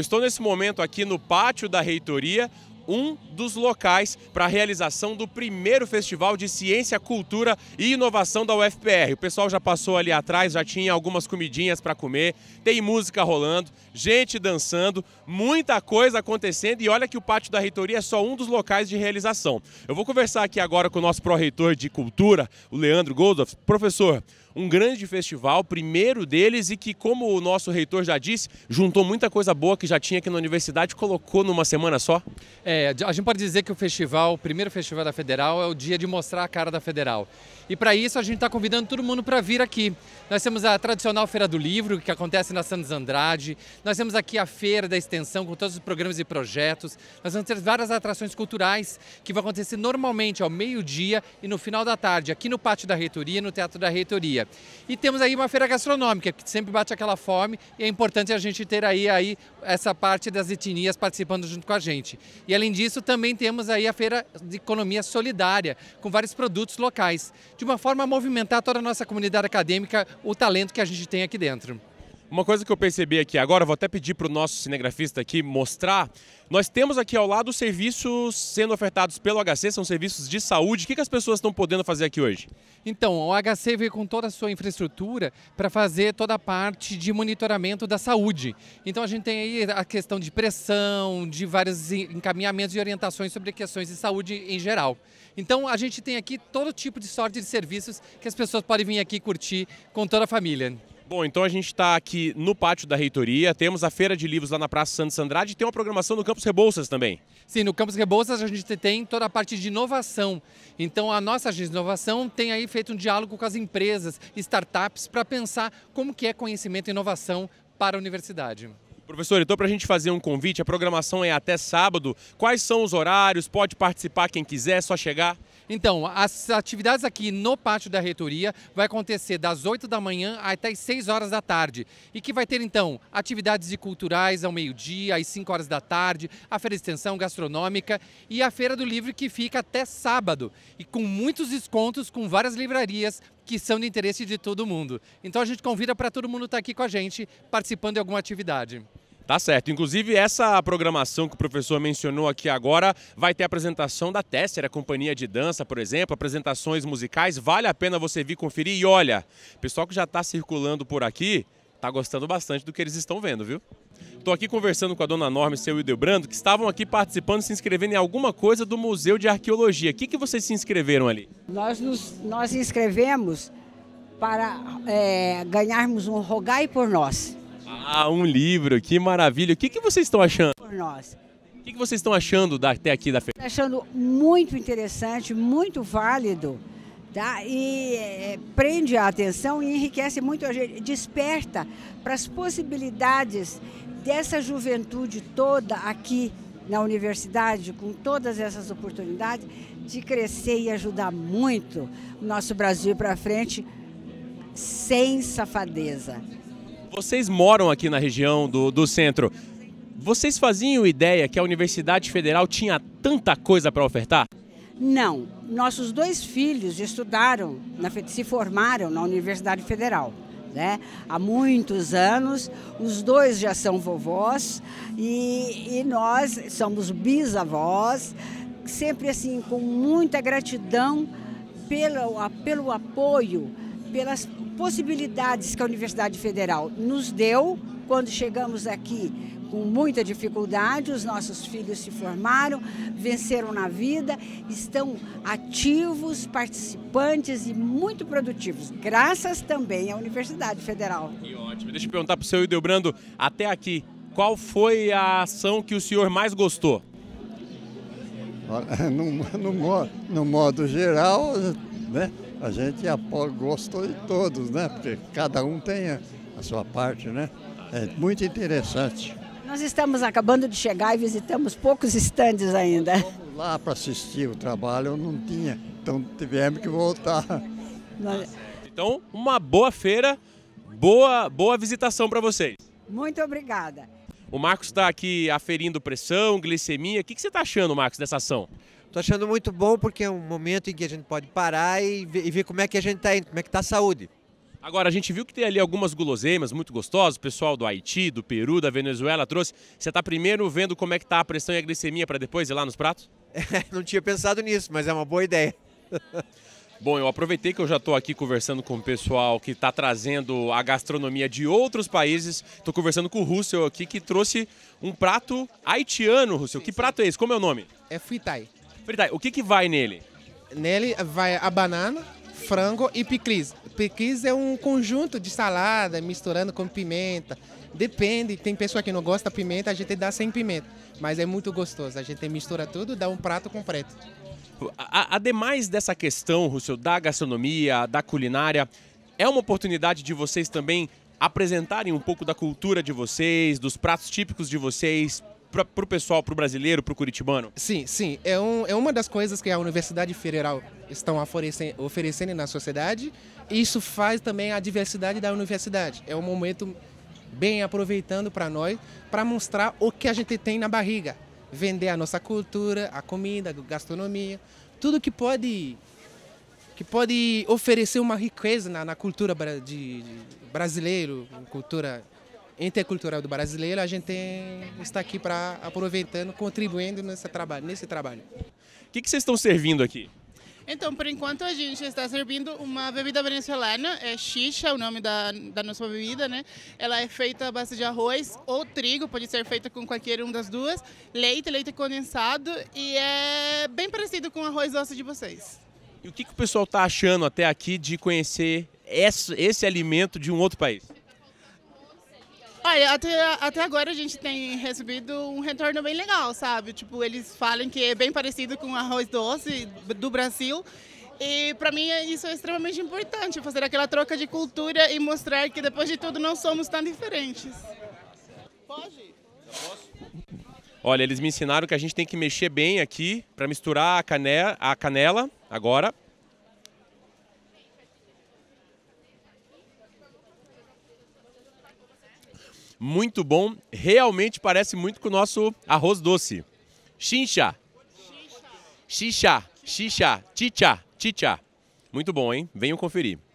estou nesse momento aqui no pátio da reitoria, um dos locais para a realização do primeiro Festival de Ciência, Cultura e Inovação da UFPR. O pessoal já passou ali atrás, já tinha algumas comidinhas para comer, tem música rolando, gente dançando, muita coisa acontecendo e olha que o Pátio da Reitoria é só um dos locais de realização. Eu vou conversar aqui agora com o nosso pró-reitor de Cultura, o Leandro Goldoff. Professor, um grande festival, primeiro deles, e que, como o nosso reitor já disse, juntou muita coisa boa que já tinha aqui na universidade, colocou numa semana só? É, a gente pode dizer que o festival, o primeiro festival da Federal, é o dia de mostrar a cara da Federal. E para isso a gente está convidando todo mundo para vir aqui. Nós temos a tradicional Feira do Livro, que acontece na Santos Andrade. Nós temos aqui a Feira da Extensão, com todos os programas e projetos. Nós vamos ter várias atrações culturais que vão acontecer normalmente ao meio-dia e no final da tarde, aqui no Pátio da Reitoria, no Teatro da Reitoria. E temos aí uma feira gastronômica, que sempre bate aquela fome, e é importante a gente ter aí, aí essa parte das etnias participando junto com a gente. E além disso, também temos aí a feira de economia solidária, com vários produtos locais, de uma forma a movimentar toda a nossa comunidade acadêmica, o talento que a gente tem aqui dentro. Uma coisa que eu percebi aqui agora, vou até pedir para o nosso cinegrafista aqui mostrar. Nós temos aqui ao lado os serviços sendo ofertados pelo HC, são serviços de saúde. O que, que as pessoas estão podendo fazer aqui hoje? Então, o HC veio com toda a sua infraestrutura para fazer toda a parte de monitoramento da saúde. Então, a gente tem aí a questão de pressão, de vários encaminhamentos e orientações sobre questões de saúde em geral. Então, a gente tem aqui todo tipo de sorte de serviços que as pessoas podem vir aqui curtir com toda a família. Bom, então a gente está aqui no pátio da reitoria, temos a Feira de Livros lá na Praça Santos Andrade e tem uma programação no Campus Rebouças também. Sim, no Campus Rebouças a gente tem toda a parte de inovação. Então a nossa agência de inovação tem aí feito um diálogo com as empresas, startups, para pensar como que é conhecimento e inovação para a universidade. Professor, então para a gente fazer um convite, a programação é até sábado. Quais são os horários? Pode participar quem quiser, é só chegar. Então, as atividades aqui no pátio da reitoria vai acontecer das 8 da manhã até as 6 horas da tarde. E que vai ter, então, atividades culturais ao meio-dia, às 5 horas da tarde, a feira de extensão gastronômica e a Feira do Livro que fica até sábado. E com muitos descontos com várias livrarias que são de interesse de todo mundo. Então a gente convida para todo mundo estar tá aqui com a gente, participando de alguma atividade. Tá certo. Inclusive, essa programação que o professor mencionou aqui agora vai ter apresentação da Tesser, a companhia de dança, por exemplo, apresentações musicais. Vale a pena você vir conferir. E olha, pessoal que já está circulando por aqui está gostando bastante do que eles estão vendo, viu? Estou aqui conversando com a dona Norma e seu Brando que estavam aqui participando, se inscrevendo em alguma coisa do Museu de Arqueologia. O que, que vocês se inscreveram ali? Nós nos nós inscrevemos para é, ganharmos um rogai por nós. Ah, um livro, que maravilha. O que, que vocês estão achando? Por nós. O que, que vocês estão achando da, até aqui da feira? Achando muito interessante, muito válido, tá? E é, prende a atenção e enriquece muito a gente, desperta para as possibilidades dessa juventude toda aqui na universidade, com todas essas oportunidades, de crescer e ajudar muito o nosso Brasil para frente sem safadeza. Vocês moram aqui na região do, do centro. Vocês faziam ideia que a Universidade Federal tinha tanta coisa para ofertar? Não. Nossos dois filhos estudaram, na, se formaram na Universidade Federal. Né? Há muitos anos, os dois já são vovós e, e nós somos bisavós, sempre assim, com muita gratidão pelo, pelo apoio pelas possibilidades que a Universidade Federal nos deu quando chegamos aqui com muita dificuldade, os nossos filhos se formaram, venceram na vida, estão ativos, participantes e muito produtivos, graças também à Universidade Federal. Que ótimo. Deixa eu perguntar para o seu brando até aqui, qual foi a ação que o senhor mais gostou? No, no, no modo geral, né? a gente é gostou de todos, né? Porque cada um tem a, a sua parte, né? É muito interessante. Nós estamos acabando de chegar e visitamos poucos estandes ainda. lá para assistir o trabalho, eu não tinha, então tivemos que voltar. Então, uma boa feira, boa, boa visitação para vocês. Muito obrigada. O Marcos está aqui aferindo pressão, glicemia. O que, que você está achando, Marcos, dessa ação? Estou achando muito bom porque é um momento em que a gente pode parar e ver, como é que a gente está indo, como é que está a saúde. Agora, a gente viu que tem ali algumas guloseimas muito gostosas, o pessoal do Haiti, do Peru, da Venezuela trouxe. Você está primeiro vendo como é que está a pressão e a glicemia para depois ir lá nos pratos? É, não tinha pensado nisso, mas é uma boa ideia. Bom, eu aproveitei que eu já estou aqui conversando com o pessoal que está trazendo a gastronomia de outros países. Estou conversando com o Russell aqui, que trouxe um prato haitiano, Russell. Sim, que sim. prato é esse? Como é o nome? É fritai o que, que vai nele? Nele vai a banana, frango e picris. Picris é um conjunto de salada misturando com pimenta. Depende, tem pessoa que não gosta de pimenta, a gente dá sem pimenta. Mas é muito gostoso, a gente mistura tudo, dá um prato completo. ademais dessa questão, Rússio, da gastronomia, da culinária, é uma oportunidade de vocês também apresentarem um pouco da cultura de vocês, dos pratos típicos de vocês para o pessoal, para o brasileiro, para o curitibano? Sim, sim. É, um, é uma das coisas que a Universidade Federal estão oferecendo, oferecendo na sociedade. Isso faz também a diversidade da universidade. É um momento bem aproveitando para nós, para mostrar o que a gente tem na barriga. Vender a nossa cultura, a comida, a gastronomia, tudo que pode que pode oferecer uma riqueza na, na cultura de, de brasileiro, cultura intercultural do brasileiro, a gente tem, está aqui para aproveitando, contribuindo nesse trabalho. Nesse trabalho. O que, que vocês estão servindo aqui? Então, por enquanto a gente está servindo uma bebida venezuelana, é xixa é o nome da, da nossa bebida, né? Ela é feita à base de arroz ou trigo, pode ser feita com qualquer uma das duas, leite, leite condensado e é bem parecido com o arroz doce de vocês. E o que, que o pessoal está achando até aqui de conhecer esse, esse alimento de um outro país? Olha, até, até agora a gente tem recebido um retorno bem legal, sabe? Tipo, eles falam que é bem parecido com arroz doce do Brasil. E para mim isso é extremamente importante, fazer aquela troca de cultura e mostrar que depois de tudo não somos tão diferentes. Pode? Olha, eles me ensinaram que a gente tem que mexer bem aqui para misturar a canela, a canela agora muito bom. Realmente parece muito com o nosso arroz doce. Xincha. Xincha. Xincha. Chicha. Chicha. Muito bom, hein? Venham conferir.